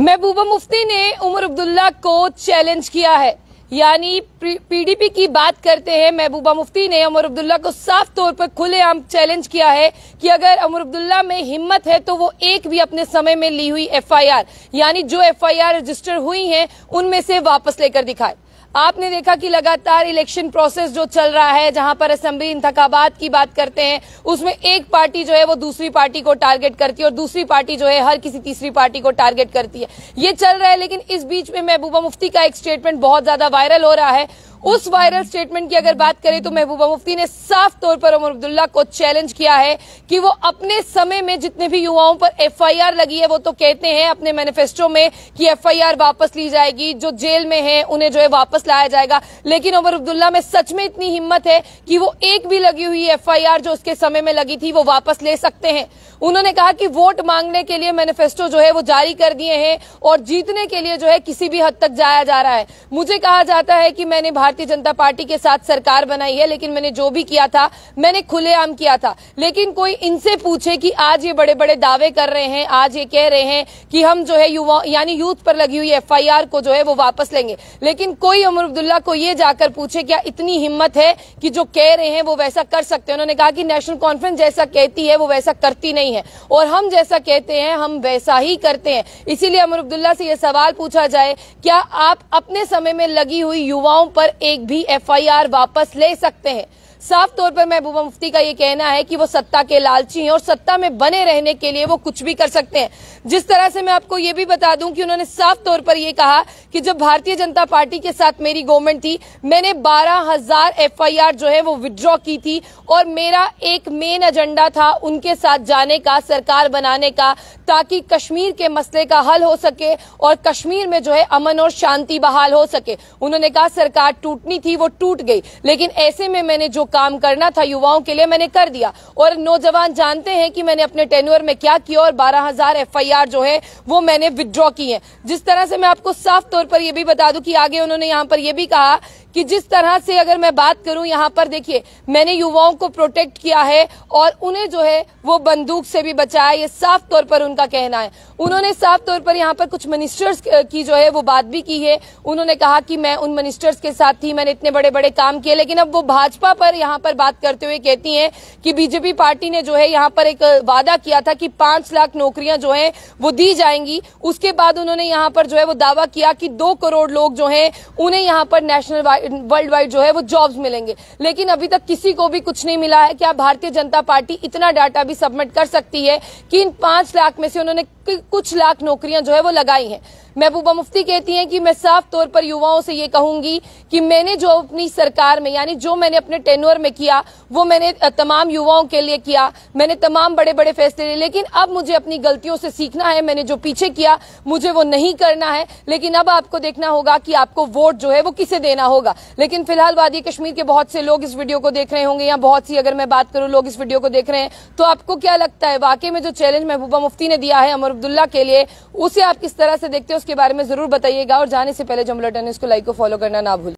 महबूबा मुफ्ती ने उमर अब्दुल्ला को चैलेंज किया है यानी पीडीपी की बात करते हैं महबूबा मुफ्ती ने उमर अब्दुल्ला को साफ तौर पर खुलेआम चैलेंज किया है कि अगर उमर अब्दुल्ला में हिम्मत है तो वो एक भी अपने समय में ली हुई एफआईआर यानी जो एफआईआर रजिस्टर हुई है उनमें से वापस लेकर दिखाए आपने देखा कि लगातार इलेक्शन प्रोसेस जो चल रहा है जहां पर असेंबली इंतकाबात की बात करते हैं उसमें एक पार्टी जो है वो दूसरी पार्टी को टारगेट करती है और दूसरी पार्टी जो है हर किसी तीसरी पार्टी को टारगेट करती है ये चल रहा है लेकिन इस बीच में महबूबा मुफ्ती का एक स्टेटमेंट बहुत ज्यादा वायरल हो रहा है उस वायरल स्टेटमेंट की अगर बात करें तो महबूबा मुफ्ती ने साफ तौर पर उमर अब्दुल्ला को चैलेंज किया है कि वो अपने समय में जितने भी युवाओं पर एफआईआर लगी है वो तो कहते हैं अपने मैनिफेस्टो में कि एफआईआर वापस ली जाएगी जो जेल में है उन्हें जो है वापस लाया जाएगा लेकिन उमर अब्दुल्ला में सच में इतनी हिम्मत है कि वो एक भी लगी हुई एफआईआर जो उसके समय में लगी थी वो वापस ले सकते हैं उन्होंने कहा कि वोट मांगने के लिए मैनिफेस्टो जो है वो जारी कर दिए हैं और जीतने के लिए जो है किसी भी हद तक जाया जा रहा है मुझे कहा जाता है कि मैंने भारतीय जनता पार्टी के साथ सरकार बनाई है लेकिन मैंने जो भी किया था मैंने खुलेआम किया था लेकिन कोई इनसे पूछे कि आज ये बड़े बड़े दावे कर रहे हैं आज ये कह रहे हैं कि हम जो है युवा यानी यूथ पर लगी हुई एफ को जो है वो वापस लेंगे लेकिन कोई अमर अब्दुल्ला को ये जाकर पूछे क्या इतनी हिम्मत है कि जो कह रहे हैं वो वैसा कर सकते हैं उन्होंने कहा कि नेशनल कॉन्फ्रेंस जैसा कहती है वो वैसा करती नहीं नहीं है और हम जैसा कहते हैं हम वैसा ही करते हैं इसीलिए अमर अब्दुल्ला से यह सवाल पूछा जाए क्या आप अपने समय में लगी हुई युवाओं पर एक भी एफआईआर वापस ले सकते हैं साफ तौर पर महबूबा मुफ्ती का ये कहना है कि वो सत्ता के लालची हैं और सत्ता में बने रहने के लिए वो कुछ भी कर सकते हैं जिस तरह से मैं आपको ये भी बता दूं कि उन्होंने साफ तौर पर यह कहा कि जब भारतीय जनता पार्टी के साथ मेरी गवर्नमेंट थी मैंने बारह हजार एफ जो है वो विदड्रॉ की थी और मेरा एक मेन एजेंडा था उनके साथ जाने का सरकार बनाने का ताकि कश्मीर के मसले का हल हो सके और कश्मीर में जो है अमन और शांति बहाल हो सके उन्होंने कहा सरकार टूटनी थी वो टूट गई लेकिन ऐसे में मैंने जो काम करना था युवाओं के लिए मैंने कर दिया और नौजवान जानते हैं कि मैंने अपने टेन्यूअर में क्या किया और बारह हजार एफआईआर जो है वो मैंने विदड्रॉ की है जिस तरह से मैं आपको साफ तौर पर यह भी बता दूं कि आगे उन्होंने यहाँ पर यह भी कहा कि जिस तरह से अगर मैं बात करूं यहां पर देखिए मैंने युवाओं को प्रोटेक्ट किया है और उन्हें जो है वो बंदूक से भी बचाया ये साफ तौर पर उनका कहना है उन्होंने साफ तौर पर यहां पर कुछ मिनिस्टर्स की जो है वो बात भी की है उन्होंने कहा कि मैं उन मिनिस्टर्स के साथ थी मैंने इतने बड़े बड़े काम किए लेकिन अब वो भाजपा पर यहां पर बात करते हुए कहती है कि बीजेपी पार्टी ने जो है यहां पर एक वादा किया था कि पांच लाख नौकरियां जो है वो दी जाएंगी उसके बाद उन्होंने यहां पर जो है वो दावा किया कि दो करोड़ लोग जो है उन्हें यहां पर नेशनल वर्ल्ड वाइड जो है वो जॉब्स मिलेंगे लेकिन अभी तक किसी को भी कुछ नहीं मिला है क्या भारतीय जनता पार्टी इतना डाटा भी सबमिट कर सकती है कि इन पांच लाख में से उन्होंने कि कुछ लाख नौकरियां जो है वो लगाई हैं महबूबा मुफ्ती कहती हैं कि मैं साफ तौर पर युवाओं से ये कहूंगी कि मैंने जो अपनी सरकार में यानी जो मैंने अपने टेनवर में किया वो मैंने तमाम युवाओं के लिए किया मैंने तमाम बड़े बड़े फैसले लिए लेकिन अब मुझे अपनी गलतियों से सीखना है मैंने जो पीछे किया मुझे वो नहीं करना है लेकिन अब आपको देखना होगा कि आपको वोट जो है वो किसे देना होगा लेकिन फिलहाल वादी कश्मीर के बहुत से लोग इस वीडियो को देख रहे होंगे या बहुत सी अगर मैं बात करूं लोग इस वीडियो को देख रहे हैं तो आपको क्या लगता है वाकई में जो चैलेंज महबूबा मुफ्ती ने दिया है अमर अब्दुल्ला के लिए उसे आप किस तरह से देखते हो उसके बारे में जरूर बताइएगा और जाने से पहले जो बुलेटिन इसको लाइक को फॉलो करना ना भूल